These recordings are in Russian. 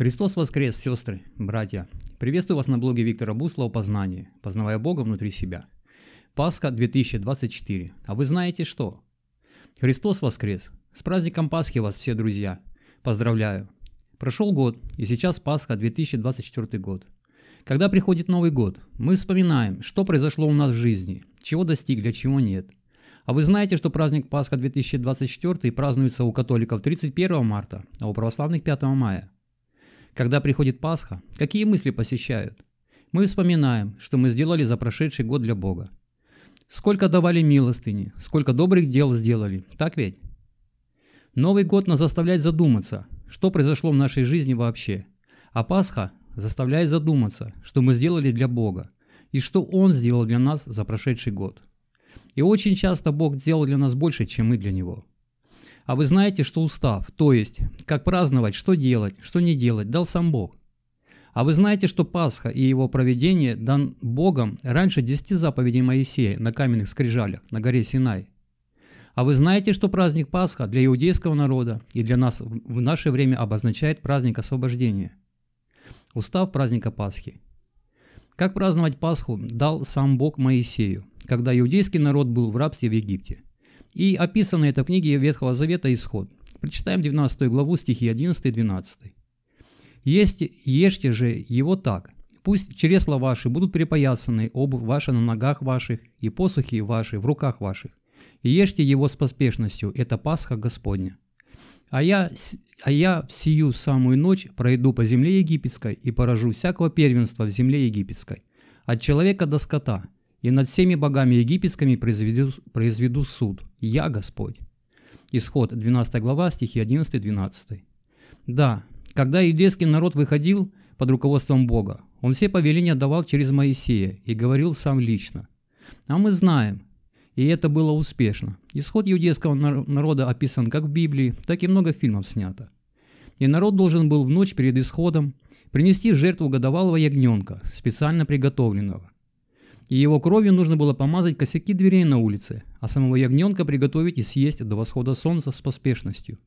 Христос воскрес, сестры, братья! Приветствую вас на блоге Виктора Бусла о познании, познавая Бога внутри себя. Пасха 2024. А вы знаете что? Христос воскрес! С праздником Пасхи вас все, друзья! Поздравляю! Прошел год, и сейчас Пасха 2024 год. Когда приходит Новый год, мы вспоминаем, что произошло у нас в жизни, чего достигли, а чего нет. А вы знаете, что праздник Пасха 2024 празднуется у католиков 31 марта, а у православных 5 мая – когда приходит Пасха, какие мысли посещают? Мы вспоминаем, что мы сделали за прошедший год для Бога. Сколько давали милостыни, сколько добрых дел сделали, так ведь? Новый год нас заставляет задуматься, что произошло в нашей жизни вообще. А Пасха заставляет задуматься, что мы сделали для Бога и что Он сделал для нас за прошедший год. И очень часто Бог сделал для нас больше, чем мы для Него – а вы знаете, что устав, то есть, как праздновать, что делать, что не делать, дал сам Бог. А вы знаете, что Пасха и его проведение дан Богом раньше десяти заповедей Моисея на каменных скрижалях на горе Синай. А вы знаете, что праздник Пасха для иудейского народа и для нас в наше время обозначает праздник освобождения? Устав праздника Пасхи. Как праздновать Пасху дал сам Бог Моисею, когда иудейский народ был в рабстве в Египте – и описано это в книге Ветхого Завета «Исход». Прочитаем 19 главу, стихи 11 и 12. «Есть, «Ешьте же его так, пусть чресла ваши будут припоясаны, обувь ваша на ногах ваших, и посухи ваши в руках ваших. И ешьте его с поспешностью, это Пасха Господня. А я, а я в сию самую ночь пройду по земле египетской и поражу всякого первенства в земле египетской, от человека до скота, и над всеми богами египетскими произведу, произведу суд. Я Господь». Исход 12 глава, стихи 11-12. Да, когда иудейский народ выходил под руководством Бога, он все повеления давал через Моисея и говорил сам лично. А мы знаем, и это было успешно. Исход иудейского народа описан как в Библии, так и много фильмов снято. И народ должен был в ночь перед исходом принести в жертву годовалого ягненка, специально приготовленного и его кровью нужно было помазать косяки дверей на улице, а самого ягненка приготовить и съесть до восхода солнца с поспешностью.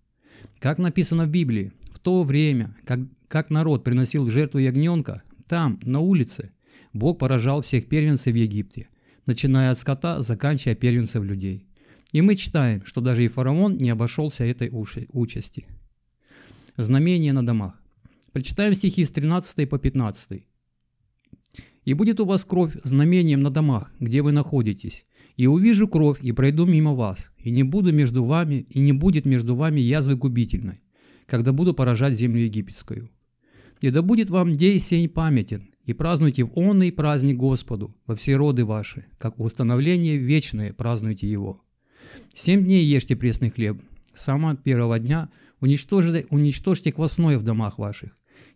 Как написано в Библии, в то время, как, как народ приносил жертву ягненка, там, на улице, Бог поражал всех первенцев в Египте, начиная от скота, заканчивая первенцев людей. И мы читаем, что даже и фараон не обошелся этой участи. Знамения на домах. Прочитаем стихи с 13 по 15. И будет у вас кровь знамением на домах, где вы находитесь. И увижу кровь, и пройду мимо вас, и не буду между вами, и не будет между вами язвы губительной, когда буду поражать землю египетскую. И да будет вам день сень памятен, и празднуйте в он и праздник Господу во все роды ваши, как установление вечное празднуйте его. Семь дней ешьте пресный хлеб, с самого первого дня уничтожите, уничтожьте квасное в домах ваших,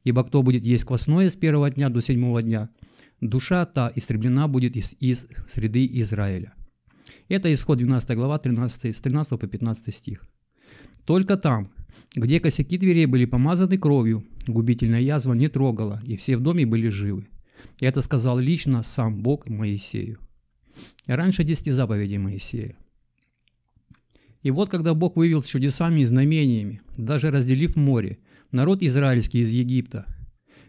ибо кто будет есть квасное с первого дня до седьмого дня – душа та истреблена будет из, из среды Израиля. Это исход 12 глава 13, с 13 по 15 стих. Только там, где косяки дверей были помазаны кровью, губительная язва не трогала, и все в доме были живы. Это сказал лично сам Бог Моисею. Раньше десяти заповедей Моисея. И вот когда Бог вывел с чудесами и знамениями, даже разделив море, народ израильский из Египта –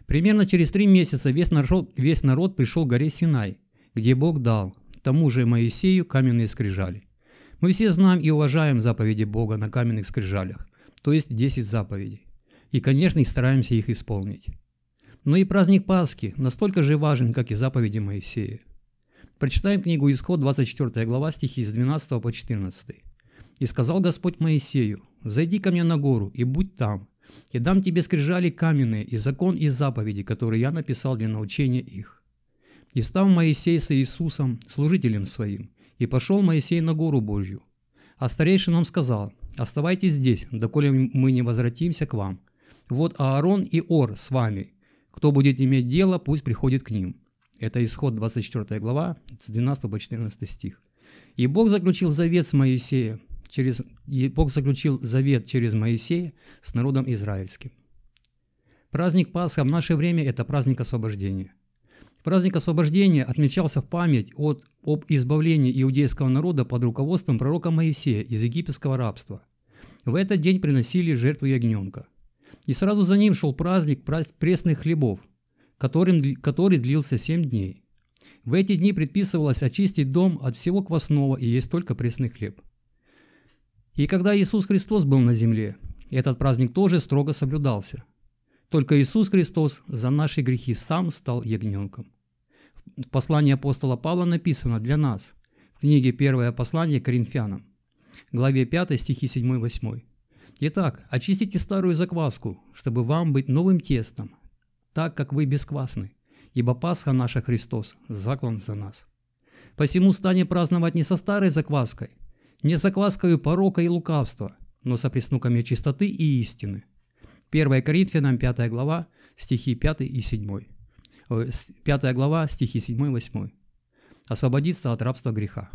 Примерно через три месяца весь народ, весь народ пришел к горе Синай, где Бог дал тому же Моисею каменные скрижали. Мы все знаем и уважаем заповеди Бога на каменных скрижалях, то есть 10 заповедей. И, конечно, и стараемся их исполнить. Но и праздник Пасхи настолько же важен, как и заповеди Моисея. Прочитаем книгу Исход, 24 глава, стихи с 12 по 14. «И сказал Господь Моисею, «Взойди ко мне на гору и будь там, и дам тебе скрижали каменные, и закон и заповеди, которые я написал для научения их. И стал Моисей с Иисусом служителем своим, и пошел Моисей на гору Божью. А старейшинам сказал, оставайтесь здесь, доколе мы не возвратимся к вам. Вот Аарон и Ор с вами. Кто будет иметь дело, пусть приходит к ним. Это исход 24 глава, с 12 по 14 стих. И Бог заключил завет с Моисеем, через, и Бог заключил завет через Моисея с народом израильским. Праздник Пасха в наше время – это праздник освобождения. Праздник освобождения отмечался в память от, об избавлении иудейского народа под руководством пророка Моисея из египетского рабства. В этот день приносили жертву ягненка. И сразу за ним шел праздник пресных хлебов, которым, который длился семь дней. В эти дни предписывалось очистить дом от всего квасного и есть только пресный хлеб – и когда Иисус Христос был на земле, этот праздник тоже строго соблюдался. Только Иисус Христос за наши грехи сам стал ягненком. В послании апостола Павла написано для нас, в книге «Первое послание Коринфянам», главе 5, стихи 7-8. «Итак, очистите старую закваску, чтобы вам быть новым тестом, так как вы бесквасны, ибо Пасха наша Христос заклан за нас. Посему станем праздновать не со старой закваской – не закваскою порока и лукавства, но со преснуками чистоты и истины. 1 Коринфянам 5 глава, стихи 5 и 7. 5 э, глава, стихи 7 и 8. Освободиться от рабства греха.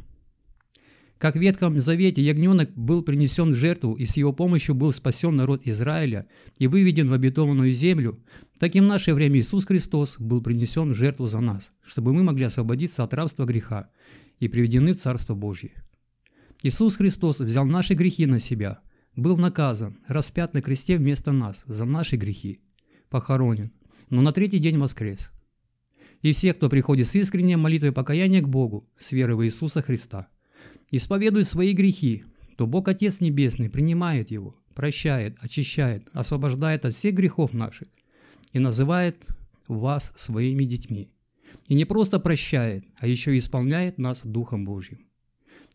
Как в Ветхом Завете ягненок был принесен в жертву, и с его помощью был спасен народ Израиля и выведен в обетованную землю, так и в наше время Иисус Христос был принесен в жертву за нас, чтобы мы могли освободиться от рабства греха и приведены в Царство Божье. Иисус Христос взял наши грехи на себя, был наказан, распят на кресте вместо нас за наши грехи, похоронен, но на третий день воскрес. И все, кто приходит с искренней молитвой покаяния к Богу, с верой в Иисуса Христа, исповедует свои грехи, то Бог Отец Небесный принимает его, прощает, очищает, освобождает от всех грехов наших и называет вас своими детьми. И не просто прощает, а еще и исполняет нас Духом Божьим.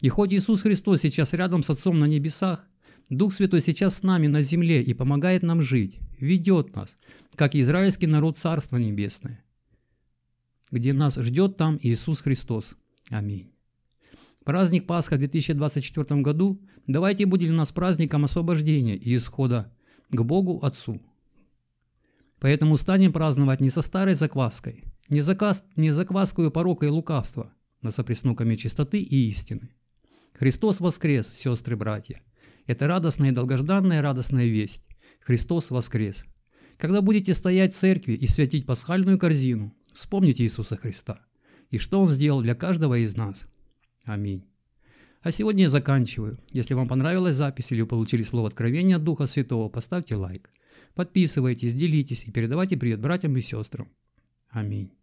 И хоть Иисус Христос сейчас рядом с Отцом на небесах, Дух Святой сейчас с нами на земле и помогает нам жить, ведет нас, как израильский народ Царства Небесное, где нас ждет там Иисус Христос. Аминь. Праздник Пасха в 2024 году давайте будет у нас праздником освобождения и исхода к Богу Отцу. Поэтому станем праздновать не со старой закваской, не, заказ, не закваскую порока и лукавства, но со преснуками чистоты и истины. Христос воскрес, сестры-братья! Это радостная и долгожданная радостная весть. Христос воскрес! Когда будете стоять в церкви и святить пасхальную корзину, вспомните Иисуса Христа и что Он сделал для каждого из нас. Аминь. А сегодня я заканчиваю. Если вам понравилась запись или вы получили слово откровения от Духа Святого, поставьте лайк. Подписывайтесь, делитесь и передавайте привет братьям и сестрам. Аминь.